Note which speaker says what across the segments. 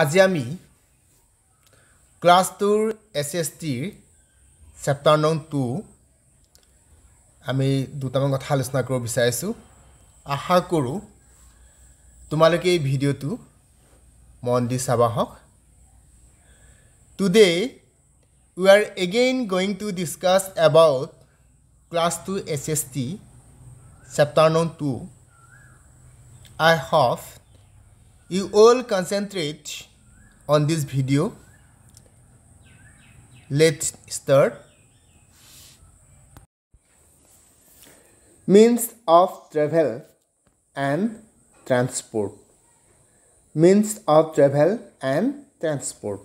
Speaker 1: আজি আমি ক্লাছ টুৰ এছ এছ টিৰ চেপ্টাৰ নং টু আমি দুটামান কথা আলোচনা কৰিব বিচাৰিছোঁ আশা কৰোঁ তোমালোকে এই ভিডিঅ'টো মন দি চাবা হওক today we are again going to discuss about class two S S T chapter নং two I hope you all concentrate on this video let's start means of travel and transport means of travel and transport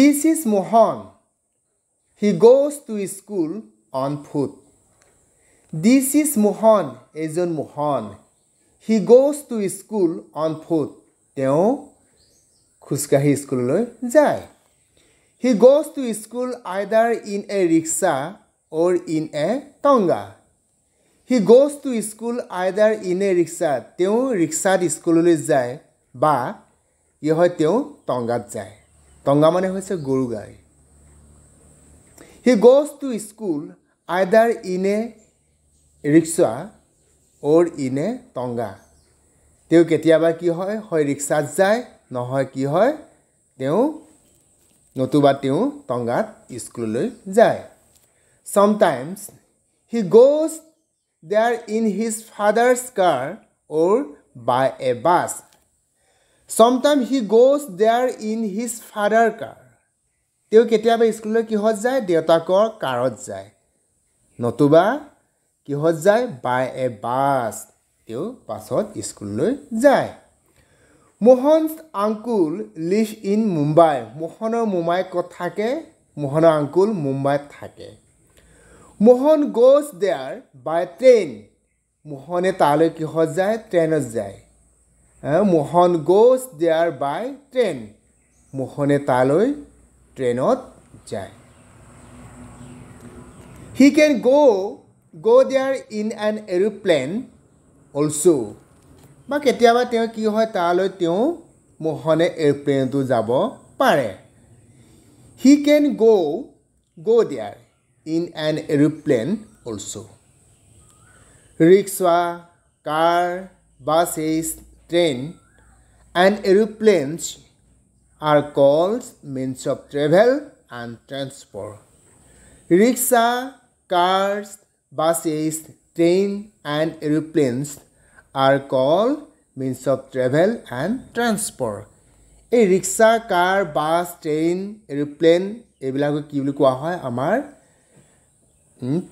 Speaker 1: this is mohan he goes to school on foot this is mohan এজন Mohan. He goes to school on foot তেওঁ খোজকাঢ়ি স্কুললৈ যায় he goes to school either in a rickshaw or in a tonga he goes to school either in a rickshaw তেওঁ ৰিক্সাত স্কুললৈ যায় বা ই হয় তেওঁ টংগাত যায় টংগা মানে হৈছে গৰু গাড়ী he goes to school either in a rickshaw or in a টংগা তেওঁ কেতিয়াবা কি হয় হয় ৰিক্সাত যায় নহয় কি হয় তেওঁ নতুবা তেওঁ টংগাত স্কুললৈ যায় sometimes he goes are in his father's car or by a bus sometime he goes are in his father car তেওঁ কেতিয়াবা স্কুললৈ কিহত যায় দেউতাকৰ কাৰত যায় নতুবা কিহত যায় বাই এ বাছ তেওঁ বাছত স্কুললৈ যায় Mohan uncle live in Mumbai মোহনৰ মুম্বাই ক'ত থাকে মোহনৰ আংকুল মুম্বাইত থাকে Mohan goes there by train মোহনে তালৈ কিহত যায় ট্ৰেইনত যায় Mohan goes there by train মোহনে তালৈ ট্ৰেইনত যায় he can go' go' there in an aeroplane also বা কেতিয়াবা তেওঁ কি হয় তালৈ তেওঁ মোহনে এৰোপ্লেনতো যাব পাৰে হি can go' go' there in an aeroplane also rickshaw car buses train and aeroplanes are called means of travel and transport. Rickshaw, cars, buses train and aeroplanes are call means of travel and transport এই rickshaw car bus train aeroplane এইবিলাকক কি বুলি কোৱা হয় আমাৰ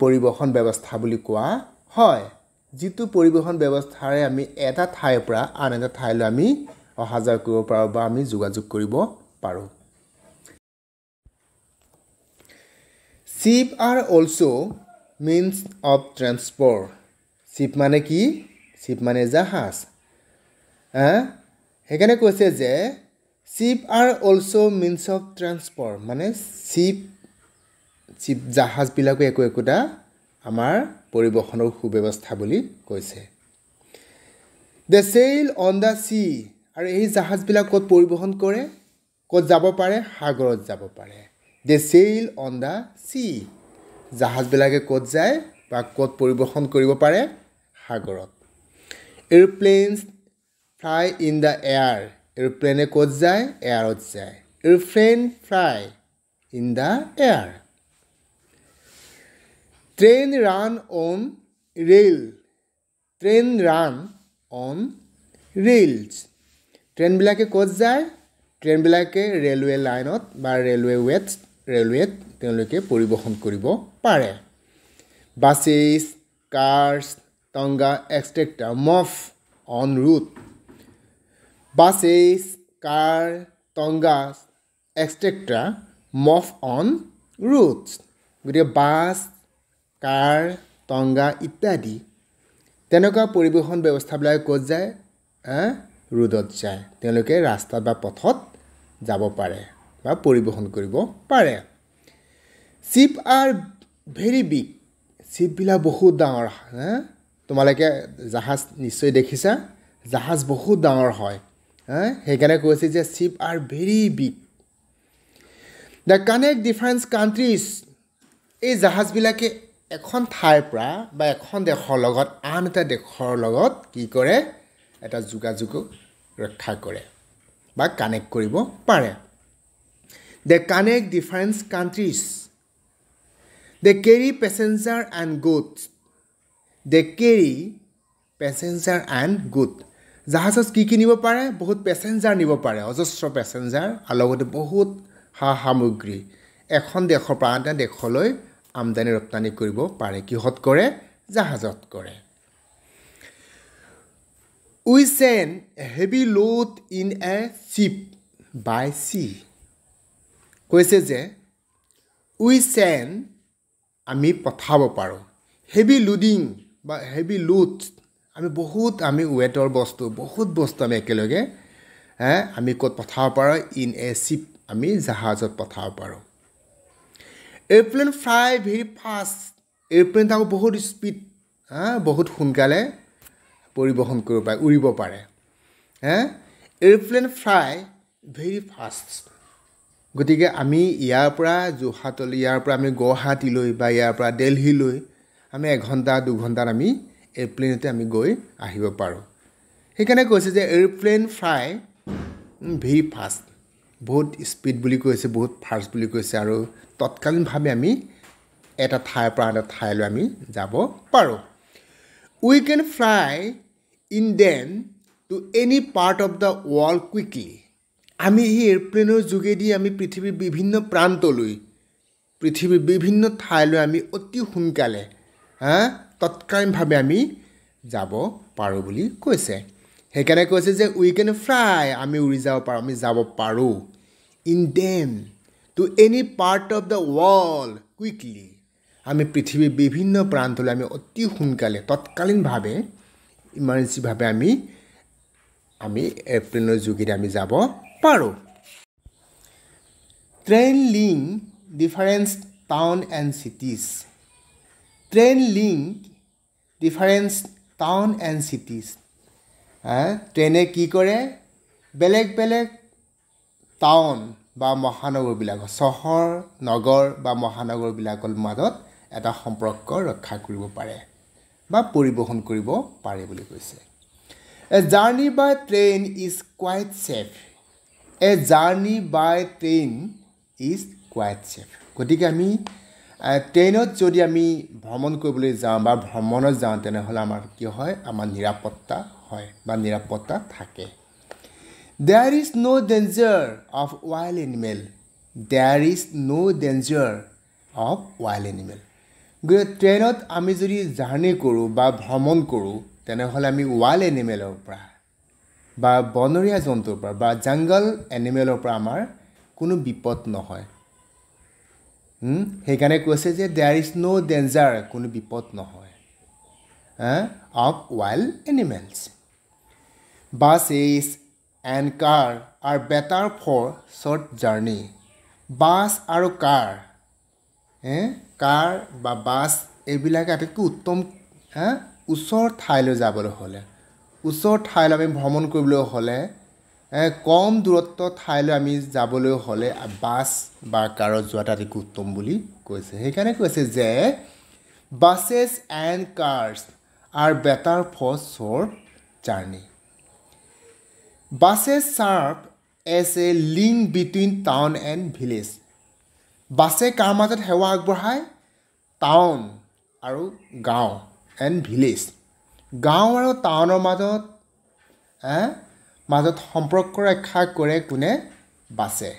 Speaker 1: পৰিবহণ ব্যৱস্থা বুলি কোৱা হয় যিটো পৰিবহণ ব্যৱস্থাৰে আমি এটা ঠাইৰ পৰা আন এটা ঠাইলৈ আমি অহা যোৱা কৰিব পাৰোঁ বা আমি যোগাযোগ কৰিব পাৰোঁ ship are also' means of transport ship মানে কি শ্বিপ মানে জাহাজ সেইকাৰণে কৈছে যে ship are also' means of transport মানে শ্বিপ শ্বিপ জাহাজবিলাকো একো একোটা আমাৰ পৰিবহণৰ সুব্যৱস্থা বুলি কৈছে the sail on the sea আৰু এই জাহাজবিলাক ক'ত পৰিবহণ কৰে ক'ত যাব পাৰে সাগৰত যাব পাৰে the sail on the sea জাহাজবিলাকে ক'ত যায় বা ক'ত পৰিৱেশন কৰিব পাৰে সাগৰত aeroplanes fly in the air এৰোপ্লেনে ক'ত যায় এয়াৰত যায় aeroplane fly in the air train run on rail train run on rails ট্ৰেইনবিলাকে ক'ত যায় ট্ৰেইনবিলাকে ৰেলৱে লাইনত বা ৰেলৱে ৱেট ৰেলৱেত তেওঁলোকে পৰিবহণ কৰিব পাৰে buses cars tonga extractor move on route buses car tonga extractor move on routes গতিকে বাছ কাৰ টংগা ইত্যাদি তেনেকুৱা পৰিবহণ ব্যৱস্থাবিলাক ক'ত যায় ৰোডত যায় তেওঁলোকে ৰাস্তাত বা পথত যাব পাৰে বা পৰিবহণ কৰিব পাৰে চিপ আৰ ভেৰি বিগ চিপবিলাক বহুত ডাঙৰ হা তোমালোকে জাহাজ নিশ্চয় দেখিছা জাহাজ বহুত ডাঙৰ হয় সেইকাৰণে কৈছে যে ship are very big the connect different countries এই জাহাজবিলাকে এখন ঠাইৰ পৰা বা এখন দেশৰ লগত আন এটা দেশৰ লগত কি কৰে এটা যোগাযোগ ৰক্ষা কৰে বা কানেক্ট কৰিব পাৰে they connect different countries they carry passenger and good they carry passenger and good জাহাজত কি কি নিব পাৰে বহুত পেচেঞ্জাৰ নিব পাৰে অজস্ৰ পেচেঞ্জাৰ আৰু লগতে বহুত সা সামগ্ৰী এখন দেশৰ পৰা আন এটা দেশলৈ আমদানি ৰপ্তানি কৰিব পাৰে কিহত কৰে জাহাজত কৰে we send heavy load in a ship by sea কৈছে যে উই চেন আমি পঠাব পাৰোঁ হেভি লুডিং বা হেভি লুথ আমি বহুত আমি ৱেটৰ বস্তু বহুত বস্তু আমি একেলগে আমি ক'ত পঠাব পাৰোঁ ইন এ শ্বিপ আমি জাহাজত পঠাব পাৰোঁ aeroplane fly very fast aeroplane থাকোঁ বহুত স্পীড বহুত সোনকালে পৰিবহণ কৰিব পাৰে উৰিব পাৰে হে এৰোপ্লেন ফ্লাই ভেৰি ফাষ্ট গতিকে আমি ইয়াৰ পৰা যোৰহাটলৈ ইয়াৰ পৰা আমি গুৱাহাটীলৈ বা ইয়াৰ পৰা দেলহিলৈ আমি এঘণ্টা দুঘণ্টাত আমি এৰোপ্লেনতে আমি গৈ আহিব পাৰোঁ সেইকাৰণে কৈছে যে এৰোপ্লেন ফ্ৰাই ভেৰি ফাষ্ট বহুত স্পীড বুলি কৈছে বহুত ফাষ্ট বুলি কৈছে আৰু তৎকালীনভাৱে আমি এটা ঠাইৰ পৰা এটা ঠাইলৈ আমি যাব পাৰোঁ we can fly in them to any part of the world quickly আমি সেই এৰোপ্লেনৰ যোগেদি আমি পৃথিৱীৰ বিভিন্ন প্ৰান্তলৈ পৃথিৱীৰ বিভিন্ন ঠাইলৈ আমি অতি সোনকালে হা তৎকালীনভাৱে আমি যাব পাৰোঁ বুলি কৈছে সেইকাৰণে কৈছে যে উই কেন ফ্লাই আমি উৰি যাব পাৰোঁ আমি যাব পাৰোঁ in them to any part of the world quickly আমি পৃথিৱীৰ বিভিন্ন প্ৰান্তলৈ আমি অতি সোনকালে তৎকালীনভাৱে ইমাৰ্জেঞ্চিভাৱে আমি আমি এৰোপ্লেনৰ যোগেদি আমি যাব পাৰোঁ train link different town and cities train link different town and cities ট্ৰেইনে কি কৰে বেলেগ বেলেগ টাউন বা মহানগৰবিলাকৰ চহৰ নগৰ বা মহানগৰবিলাকৰ মাজত এটা সম্পৰ্ক ৰক্ষা কৰিব পাৰে বা পৰিবহণ কৰিব পাৰে বুলি কৈছে journey by train is quite safe a journey by train is quite safe গতিকে আমি ট্ৰেইনত যদি আমি ভ্ৰমণ কৰিবলৈ যাওঁ বা ভ্ৰমণত যাওঁ তেনেহ'লে আমাৰ কি হয় আমাৰ নিৰাপত্তা হয় বা নিৰাপত্তা থাকে there is no' danger of wild animal there is no' danger of wild animal গতিকে ট্ৰেইনত আমি যদি জাৰ্ণি কৰোঁ বা ভ্ৰমণ কৰোঁ তেনেহ'লে আমি ৱাইল্ড এনিমেলৰ পৰা বা বনৰীয়া জন্তুৰ পৰা বা জাংগল এনিমেলৰ পৰা আমাৰ কোনো বিপদ নহয় সেইকাৰণে কৈছে যে দেৰ ইজ ন' ডেঞ্জাৰ কোনো বিপদ নহয় of wild animals buses and car are better for short journey bus আৰু কাৰ কাৰ বা বাছ এইবিলাক আটাইতকৈ উত্তম ওচৰ ঠাইলৈ যাবলৈ হ'লে ওচৰ ঠাইলৈ আমি ভ্ৰমণ কৰিবলৈ হ'লে কম দূৰত্ব ঠাইলৈ আমি যাবলৈ হ'লে বাছ বা কাৰত যোৱাটো অতিকৈ উত্তম বুলি কৈছে সেইকাৰণে কৈছে যে buses and cars are better for short journey buses serve as a link between town and village বাছে কাৰ মাজত সেৱা আগবঢ়ায় টাউন আৰু গাঁও এণ্ড ভিলেজ গাঁও আৰু টাউনৰ মাজত মাজত সম্পৰ্ক ৰক্ষা কৰে কোনে বাছে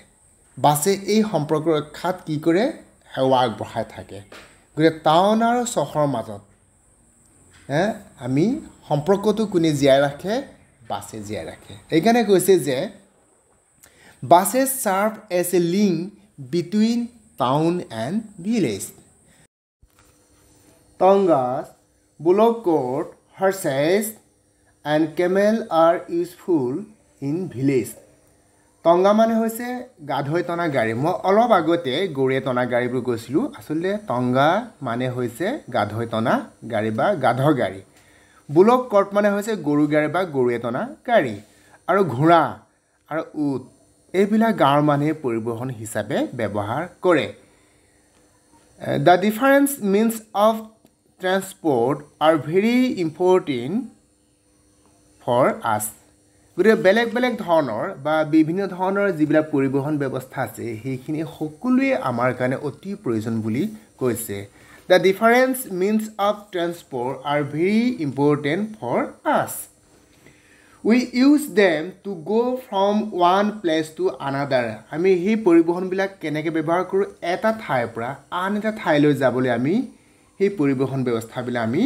Speaker 1: বাছে এই সম্পৰ্ক ৰক্ষাত কি কৰে সেৱা আগবঢ়াই থাকে গতিকে টাউন আৰু চহৰৰ মাজত আমি সম্পৰ্কটো কোনে জীয়াই ৰাখে বাছে জীয়াই ৰাখে সেইকাৰণে কৈছে যে buses serve as a link between town and village tongas bullock cart horses and camel are useful in village tonga মানে হৈছে গাধৈ টনা গাড়ী মই অলপ আগতে গৰুৱে টনা গাড়ীবোৰ গৈছিলোঁ আচলতে টঙা মানে হৈছে গাধৈ টনা গাড়ী বা গাধ গাড়ী বুলক কৰ্ট মানে হৈছে গৰু গাড়ী বা গৰুৱে টনা গাড়ী আৰু ঘোঁৰা আৰু উট এইবিলাক গাঁৱৰ মানুহে পৰিবহণ হিচাপে ব্যৱহাৰ কৰে the different means of transport are very important for us গতিকে বেলেগ বেলেগ ধৰণৰ বা বিভিন্ন ধৰণৰ যিবিলাক পৰিবহণ ব্যৱস্থা আছে সেইখিনি সকলোৱে আমাৰ কাৰণে অতি প্ৰয়োজন বুলি কৈছে the different means of transport are very important for us we use them to go' from one place to another আমি সেই পৰিবহণবিলাক কেনেকৈ ব্যৱহাৰ কৰোঁ এটা ঠাইৰ পৰা আন এটা ঠাইলৈ যাবলৈ আমি সেই পৰিবহণ ব্যৱস্থাবিলাক আমি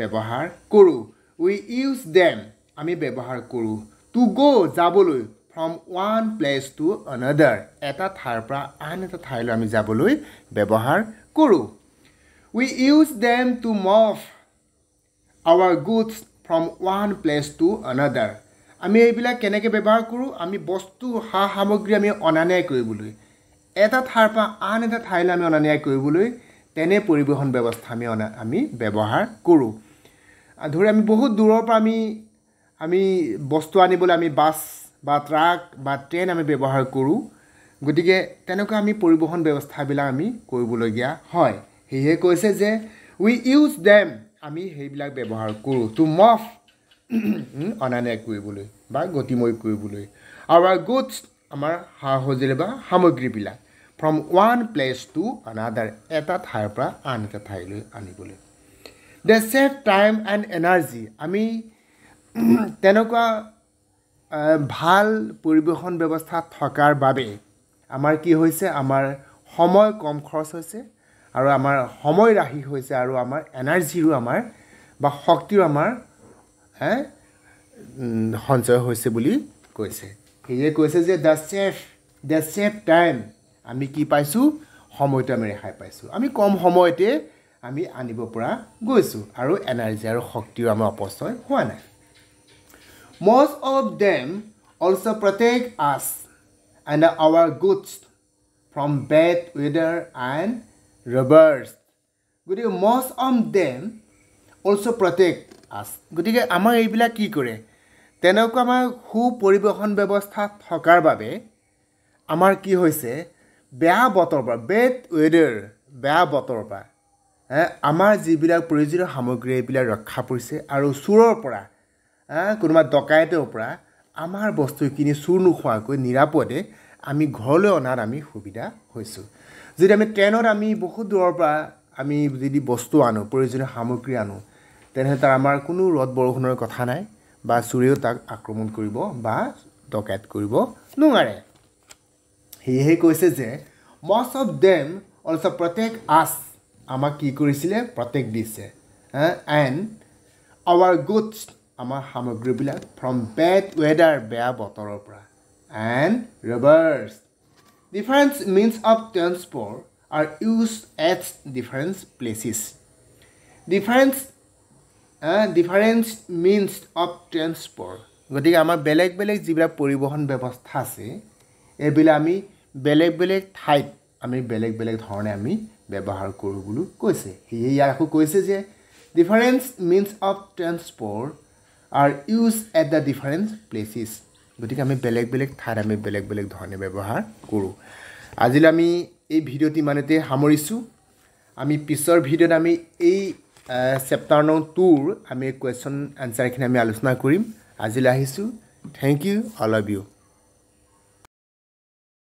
Speaker 1: ব্যৱহাৰ কৰোঁ উই ইউজ ডেম আমি ব্যৱহাৰ কৰোঁ টু গ' যাবলৈ from one place to another এটা ঠাইৰ পৰা আন এটা ঠাইলৈ আমি যাবলৈ ব্যৱহাৰ কৰোঁ we use them to move our goods from one place to another আমি এইবিলাক কেনেকৈ ব্যৱহাৰ কৰোঁ আমি বস্তু সা সামগ্ৰী আমি অনা নিয়া কৰিবলৈ এটা ঠাইৰ পৰা আন এটা ঠাইলৈ আমি অনা নিয়া কৰিবলৈ তেনে পৰিবহণ ব্যৱস্থা আমি অনা আমি ব্যৱহাৰ কৰোঁ ধৰি আমি বহুত দূৰৰ পৰা আমি আমি বস্তু আনিবলৈ আমি বাছ বা ট্ৰাক বা ট্ৰেইন আমি ব্যৱহাৰ কৰোঁ গতিকে তেনেকুৱা আমি পৰিবহণ ব্যৱস্থাবিলাক আমি কৰিবলগীয়া হয় সেয়েহে কৈছে যে উই ইউজ ডেম আমি সেইবিলাক ব্যৱহাৰ কৰোঁ টু মফ অনা নিয়া কৰিবলৈ বা গতিময় কৰিবলৈ আৰু গুডছ আমাৰ সা সঁজুলি বা সামগ্ৰীবিলাক from one place to another এটা ঠাইৰ পৰা আন এটা ঠাইলৈ আনিবলৈ they save time and energy আমি তেনেকুৱা ভাল পৰিৱেশন ব্যৱস্থা থকাৰ বাবে আমাৰ কি হৈছে আমাৰ সময় কম খৰচ হৈছে আৰু আমাৰ সময় ৰাহি হৈছে আৰু আমাৰ এনাৰ্জিৰো আমাৰ বা শক্তিৰো আমাৰ সঞ্চয় হৈছে বুলি কৈছে সেয়ে কৈছে যে the save the save time আমি কি পাইছোঁ সময়টো আমি ৰেহাই পাইছোঁ আমি কম সময়তে আমি আনিব পৰা গৈছোঁ আৰু এনাৰ্জি আৰু শক্তিও আমাৰ অপচয় হোৱা নাই most of them also' protect us and our goods from bad weather and robbers গতিকে most of them also' protect us গতিকে আমাৰ এইবিলাক কি কৰে তেনেকুৱা আমাৰ সু পৰিবহন ব্যৱস্থা থকাৰ বাবে আমাৰ কি হৈছে বেয়া বতৰৰ পৰা বেড ৱেডাৰ বেয়া বতৰৰ পৰা আমাৰ যিবিলাক প্ৰয়োজনীয় সামগ্ৰী এইবিলাক ৰক্ষা পৰিছে আৰু চোৰৰ পৰা কোনোবা ডকাইতৰ পৰা আমাৰ বস্তুখিনি চোৰ নোখোৱাকৈ নিৰাপদে আমি ঘৰলৈ অনাত আমি সুবিধা হৈছোঁ যদি আমি ট্ৰেইনত আমি বহুত দূৰৰ পৰা আমি যদি বস্তু আনো প্ৰয়োজনীয় সামগ্ৰী আনো তেনেহ'লে তাৰ আমাৰ কোনো ৰদ বৰষুণৰ কথা নাই বা চুৰেও তাক আক্ৰমণ কৰিব বা ডকাইত কৰিব নোৱাৰে সেয়েহে কৈছে যে মষ্ট অফ দেম অলছ প্ৰত্যেক আছ আমাক কি কৰিছিলে প্ৰত্যেক দিছে এণ্ড আৱাৰ গুডছ আমাৰ সামগ্ৰীবিলাক ফ্ৰম বেড ৱেডাৰ বেয়া বতৰৰ পৰা and rivers different means of transport are use at different places different different means of transport গতিকে আমাৰ বেলেগ বেলেগ যিবিলাক পৰিবহণ ব্যৱস্থা আছে এইবিলাক আমি বেলেগ বেলেগ ঠাইত আমি বেলেগ বেলেগ ধৰণে আমি ব্যৱহাৰ কৰোঁ বুলিও কৈছে সেয়ে ইয়াক আকৌ কৈছে যে different means of transport are use at the different places গতিকে আমি বেলেগ বেলেগ ঠাইত আমি বেলেগ বেলেগ ধৰণে ব্যৱহাৰ কৰোঁ আজিলৈ আমি এই ভিডিঅ'টো ইমানতে সামৰিছোঁ আমি পিছৰ ভিডিঅ'ত আমি এই চেপ্তাৰ নং টুৰ আমি কুৱেশ্যন এনচাৰখিনি আমি আলোচনা কৰিম আজিলৈ আহিছোঁ thank you all of U